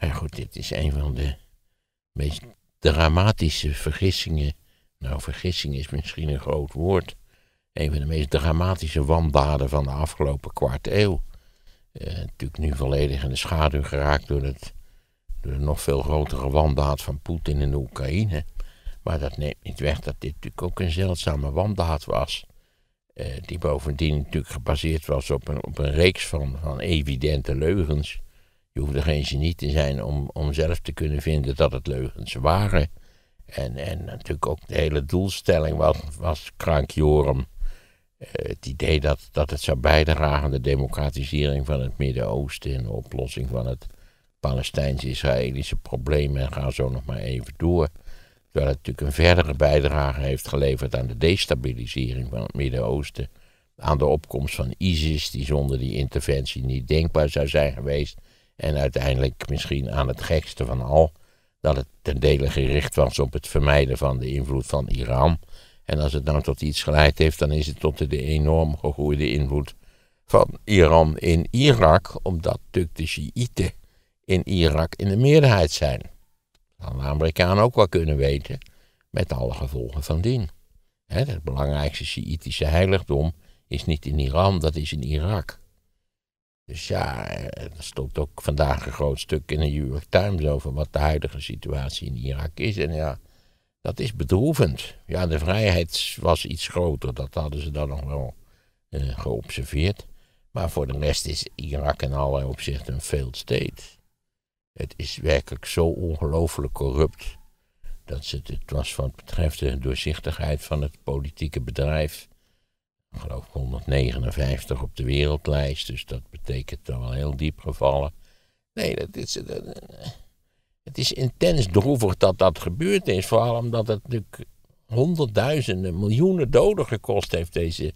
En goed, dit is een van de meest dramatische vergissingen. Nou, vergissing is misschien een groot woord. Een van de meest dramatische wandaden van de afgelopen kwart eeuw. Eh, natuurlijk nu volledig in de schaduw geraakt door, het, door de nog veel grotere wandaad van Poetin in de Oekraïne. Maar dat neemt niet weg dat dit natuurlijk ook een zeldzame wandaad was. Eh, die bovendien natuurlijk gebaseerd was op een, op een reeks van, van evidente leugens. Je hoefde geen genie te zijn om, om zelf te kunnen vinden dat het leugens waren. En, en natuurlijk ook de hele doelstelling was, was krankjorum. Eh, het idee dat, dat het zou bijdragen aan de democratisering van het Midden-Oosten en de oplossing van het Palestijns-Israëlische probleem en ga zo nog maar even door. Terwijl het natuurlijk een verdere bijdrage heeft geleverd aan de destabilisering van het Midden-Oosten. Aan de opkomst van ISIS, die zonder die interventie niet denkbaar zou zijn geweest. En uiteindelijk misschien aan het gekste van al, dat het ten dele gericht was op het vermijden van de invloed van Iran. En als het nou tot iets geleid heeft, dan is het tot de enorm gegroeide invloed van Iran in Irak, omdat natuurlijk de Shiiten in Irak in de meerderheid zijn. Dat hadden de Amerikanen ook wel kunnen weten, met alle gevolgen van dien. het belangrijkste Shiïtische heiligdom is niet in Iran, dat is in Irak. Dus ja, eh, er stond ook vandaag een groot stuk in de New York Times over wat de huidige situatie in Irak is. En ja, dat is bedroevend. Ja, de vrijheid was iets groter, dat hadden ze dan nog wel eh, geobserveerd. Maar voor de rest is Irak in allerlei opzichten een failed state. Het is werkelijk zo ongelooflijk corrupt dat het, het was wat betreft de doorzichtigheid van het politieke bedrijf ik 159 op de wereldlijst, dus dat betekent dan wel heel diep gevallen. Nee, dat is, eh, eh, het is intens droevig dat dat gebeurd is, vooral omdat het natuurlijk honderdduizenden, miljoenen doden gekost heeft, deze,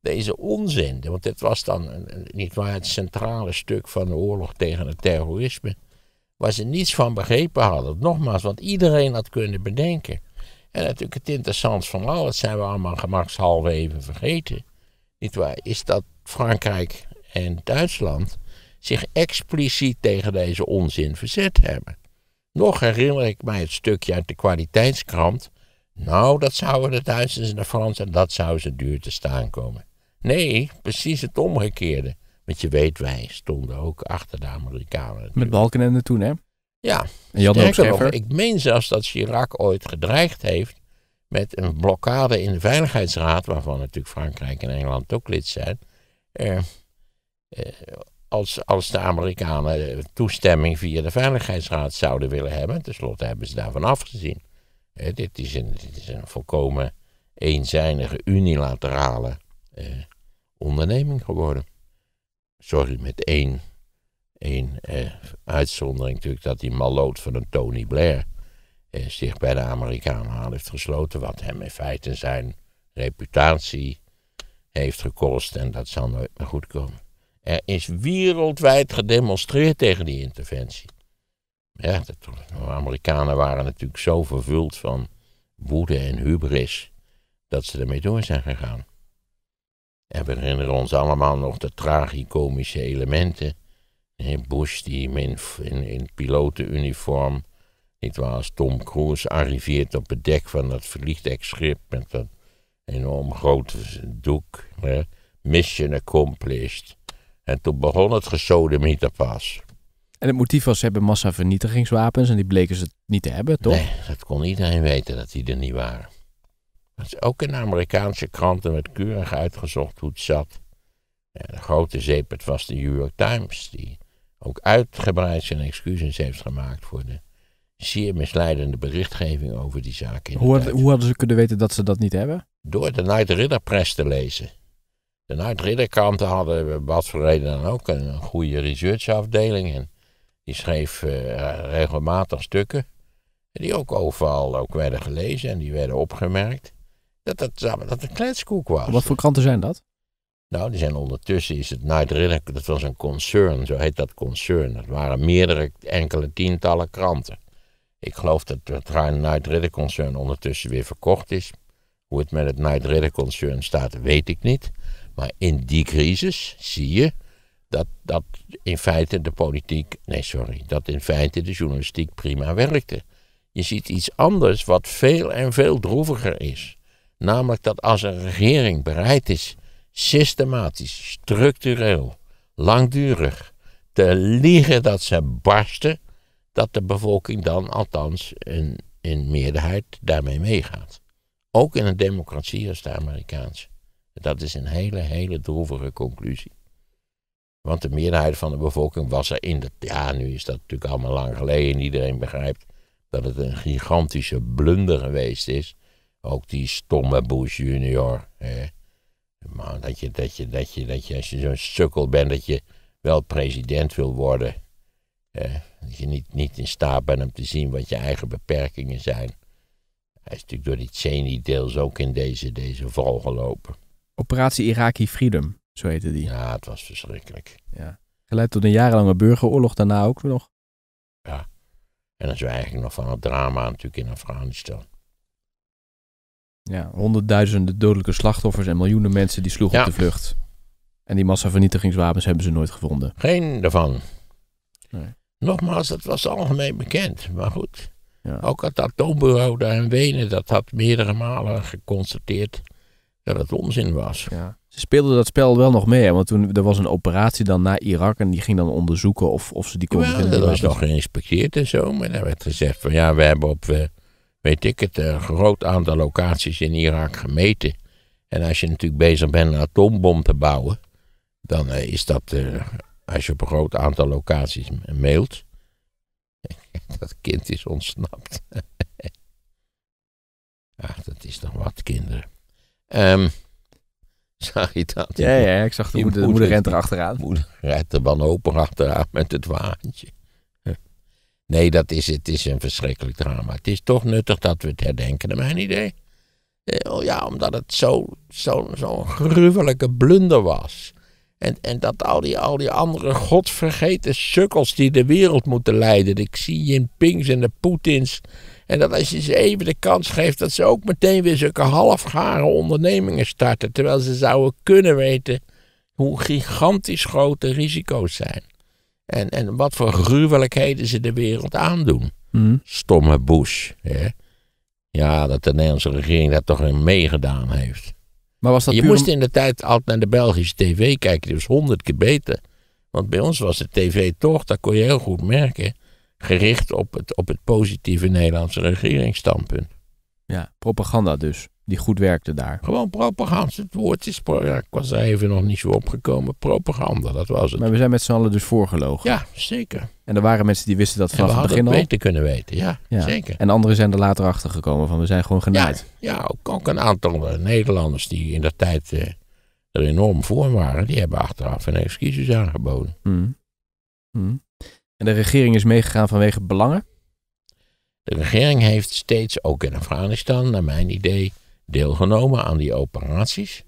deze onzin. Want dit was dan, eh, niet waar, het centrale stuk van de oorlog tegen het terrorisme, waar ze niets van begrepen hadden. Nogmaals, want iedereen had kunnen bedenken en natuurlijk het interessantste van al, dat zijn we allemaal gemakshalve even vergeten, niet waar, is dat Frankrijk en Duitsland zich expliciet tegen deze onzin verzet hebben. Nog herinner ik mij het stukje uit de kwaliteitskrant. Nou, dat zouden de Duitsers en de Fransen, dat zouden ze duur te staan komen. Nee, precies het omgekeerde. Want je weet, wij stonden ook achter de Amerikanen. Natuurlijk. Met de toen, hè? Ja, en ik meen zelfs dat Chirac ooit gedreigd heeft met een blokkade in de Veiligheidsraad, waarvan natuurlijk Frankrijk en Engeland ook lid zijn, eh, eh als, als de Amerikanen toestemming via de Veiligheidsraad zouden willen hebben. Ten slotte hebben ze daarvan afgezien. Eh, dit, is een, dit is een volkomen eenzijdige, unilaterale eh, onderneming geworden. Sorry, met één een eh, uitzondering natuurlijk dat die maloot van een Tony Blair eh, zich bij de Amerikanen aan heeft gesloten, wat hem in feite zijn reputatie heeft gekost en dat zal nooit meer goed komen. Er is wereldwijd gedemonstreerd tegen die interventie. Ja, de, de Amerikanen waren natuurlijk zo vervuld van woede en hubris dat ze ermee door zijn gegaan. En we herinneren ons allemaal nog de tragicomische elementen Bush die in, in, in pilotenuniform, niet waar, als Tom Cruise arriveert op het dek van dat vliegdekschip met dat enorm grote doek. Hè? Mission accomplished. En toen begon het gesodemieter pas. En het motief was, ze hebben massavernietigingswapens en die bleken ze niet te hebben, toch? Nee, dat kon iedereen weten dat die er niet waren. Dat is ook in Amerikaanse kranten werd keurig uitgezocht hoe het zat. Ja, de grote zeep, het was de New York Times. Die ook uitgebreid zijn excuses heeft gemaakt voor de zeer misleidende berichtgeving over die zaak. In hoe, hoe, hadden ze kunnen weten dat ze dat niet hebben? Door de Night Ridder Press te lezen. De Night Ridder kranten hadden, wat voor reden dan ook, een goede researchafdeling. En die schreef eh, regelmatig stukken. Die ook overal ook werden gelezen en die werden opgemerkt. Dat, dat, dat een kletskoek was. Wat voor kranten zijn dat? Nou, die zijn ondertussen, is het Night dat was een concern, zo heet dat concern. Dat waren meerdere, enkele tientallen kranten. Ik geloof dat het Night Ridder concern ondertussen weer verkocht is. Hoe het met het Night Ridder concern staat, weet ik niet. Maar in die crisis zie je dat, dat in feite de politiek, nee sorry, dat in feite de journalistiek prima werkte. Je ziet iets anders wat veel en veel droeviger is. Namelijk dat als een regering bereid is systematisch, structureel, langdurig te liegen dat ze barsten, dat de bevolking dan althans in, in meerderheid daarmee meegaat. Ook in een democratie als de Amerikaanse. Dat is een hele, hele droevige conclusie. Want de meerderheid van de bevolking was er in de. Ja, nu is dat natuurlijk allemaal lang geleden. Iedereen begrijpt dat het een gigantische blunder geweest is. Ook die stomme Bush junior. Hè dat je, dat je, dat je, dat je als je zo'n sukkel bent, dat je wel president wil worden. Eh, dat je niet, niet in staat bent om te zien wat je eigen beperkingen zijn. Hij is natuurlijk door die Cheney deels ook in deze, deze val gelopen. Operatie Iraqi Freedom, zo heette die. Ja, het was verschrikkelijk. Ja. Geleid tot een jarenlange burgeroorlog daarna ook nog. Ja. En dan zijn we eigenlijk nog van het drama natuurlijk in Afghanistan. Ja, honderdduizenden dodelijke slachtoffers en miljoenen mensen die sloegen op de vlucht. En die massavernietigingswapens hebben ze nooit gevonden. Geen daarvan. Nee. Nogmaals, dat was algemeen bekend. Maar goed, ja. ook het atoombureau daar in Wenen, dat had meerdere malen geconstateerd dat het onzin was. Ja. Ze speelden dat spel wel nog mee, want toen er was een operatie dan naar Irak en die ging dan onderzoeken of, of ze die konden. Ja, dat was nog geïnspecteerd en zo, maar daar werd gezegd van ja, we hebben op... Eh, weet ik het, een groot aantal locaties in Irak gemeten. En als je natuurlijk bezig bent een atoombom te bouwen, dan eh, is dat, eh, als je op een groot aantal locaties mailt, dat kind is ontsnapt. Ach, dat is toch wat, kinderen. Um, zag je dat? Ja, ja, ik zag de moeder, moeder, moeder rent er achteraan. Moeder rijdt er wanhopig achteraan met het waantje. Nee, dat is, het is een verschrikkelijk drama. Het is toch nuttig dat we het herdenken, naar mijn idee. Eh, oh ja, omdat het zo'n zo, zo, gruwelijke blunder was. En, en dat al die, al die andere godvergeten sukkels die de wereld moeten leiden. zie zie Jinpings en de Poetins. En dat als je ze even de kans geeft dat ze ook meteen weer zulke halfgare ondernemingen starten. Terwijl ze zouden kunnen weten hoe gigantisch grote risico's zijn. En, en wat voor gruwelijkheden ze de wereld aandoen. Hmm. Stomme Bush. Hè? Ja, dat de Nederlandse regering daar toch in meegedaan heeft. Maar was dat je moest in de tijd altijd naar de Belgische tv kijken. Die was honderd keer beter. Want bij ons was de tv toch, dat kon je heel goed merken, gericht op het, op het positieve Nederlandse regeringsstandpunt. Ja, propaganda dus die goed werkte daar. Gewoon propaganda. Het woord is, ik was daar even nog niet zo opgekomen, propaganda, dat was het. Maar we zijn met z'n allen dus voorgelogen. Ja, zeker. En er waren mensen die wisten dat vanaf het begin al. beter kunnen weten, ja, zeker. En anderen zijn er later achter gekomen van we zijn gewoon genaaid. Ja, ja ook, een aantal eh, Nederlanders die in dat tijd eh, er enorm voor waren, die hebben achteraf een excuses aangeboden. Mhm. Mhm. En de regering is meegegaan vanwege belangen? De regering heeft steeds, ook in Afghanistan, naar mijn idee, deelgenomen aan die operaties.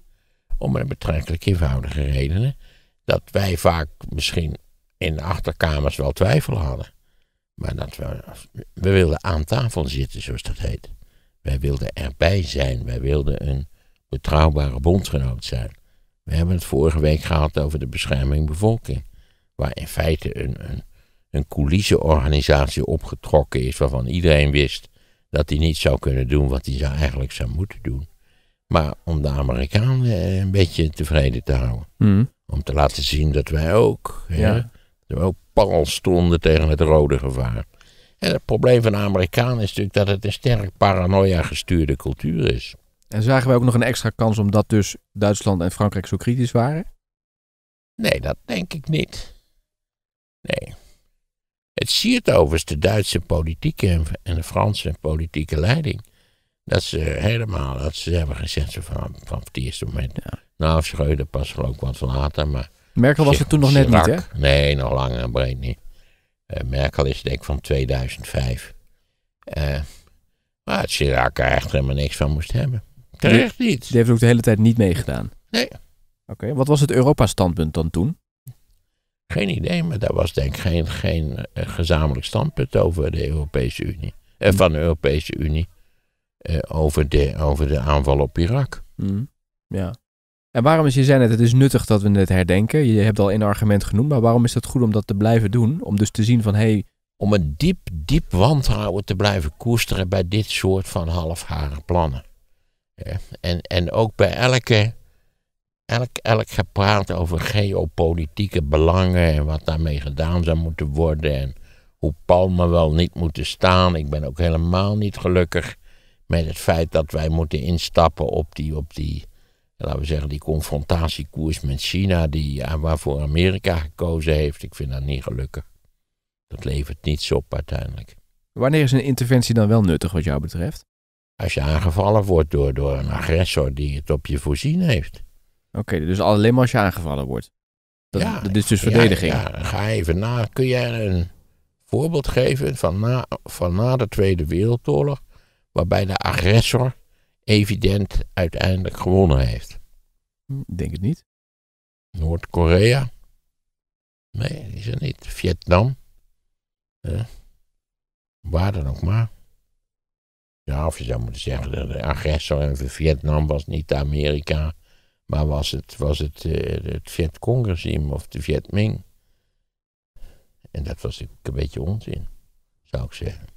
Om een betrekkelijk eenvoudige redenen. Dat wij vaak misschien in de achterkamers wel twijfel hadden. Maar dat we, we wilden aan tafel zitten, zoals dat heet. Wij wilden erbij zijn. Wij wilden een betrouwbare bondgenoot zijn. We hebben het vorige week gehad over de bescherming bevolking. Waar in feite een, een, een coulisseorganisatie opgetrokken is waarvan iedereen wist dat hij niet zou kunnen doen wat hij zou eigenlijk zou moeten doen. Maar om de Amerikanen eh, een beetje tevreden te houden. Hmm. Om te laten zien dat wij ook, ja. dat ook pal stonden tegen het rode gevaar. En het probleem van de Amerikanen is natuurlijk dat het een sterk paranoia gestuurde cultuur is. En zagen wij ook nog een extra kans omdat dus Duitsland en Frankrijk zo kritisch waren? Nee, dat denk ik niet. Nee. Het siert overigens de Duitse politieke en, en de Franse politieke leiding. Dat ze helemaal, dat ze hebben gezegd ze van, van het eerste moment. Nou, Schreuder pas geloof ik wat later, maar... Merkel was het toen nog net niet, hè? Nee, nog lang en breed niet. Eh, Merkel is denk ik van 2005. Uh, maar het Chirac eigenlijk helemaal niks van moest hebben. Terecht niet. Die heeft ook de hele tijd niet meegedaan? Nee. Oké, wat was het Europa-standpunt dan toen? Geen idee, maar daar was denk ik geen, geen eh, gezamenlijk standpunt over de Europese Unie. Eh, van de Europese Unie. Eh, over, de, over de aanval op Irak. Mhm. ja. En waarom is, je zei net, het is nuttig dat we het herdenken. Je hebt al één argument genoemd, maar waarom is dat goed om dat te blijven doen? Om dus te zien van, hé... Hey... Om een diep, diep wantrouwen te blijven koesteren bij dit soort van halfharen plannen. Eh, en, en ook bij elke Elk, elk gepraat over geopolitieke belangen en wat daarmee gedaan zou moeten worden en hoe palmen wel niet moeten staan. Ik ben ook helemaal niet gelukkig met het feit dat wij moeten instappen op die, op die laten we zeggen, die confrontatiekoers met China die, waarvoor Amerika gekozen heeft. Ik vind dat niet gelukkig. Dat levert niets op uiteindelijk. Wanneer is een interventie dan wel nuttig wat jou betreft? Als je aangevallen wordt door, door een agressor die het op je voorzien heeft. Oké, dus alleen maar als je aangevallen wordt. Dat, ja, dat is dus verdediging. ga even na. Kun jij een voorbeeld geven van na, van na de Tweede Wereldoorlog, waarbij de agressor evident uiteindelijk gewonnen heeft? Ik denk het niet. Noord-Korea? Nee, is er niet. Vietnam? Waar dan ook maar. Ja, of je zou moeten zeggen, de agressor in Vietnam was niet Amerika, maar was het, was het, uh, het Vietcong-regime of de Viet Vietming? En dat was natuurlijk een beetje onzin, zou ik zeggen.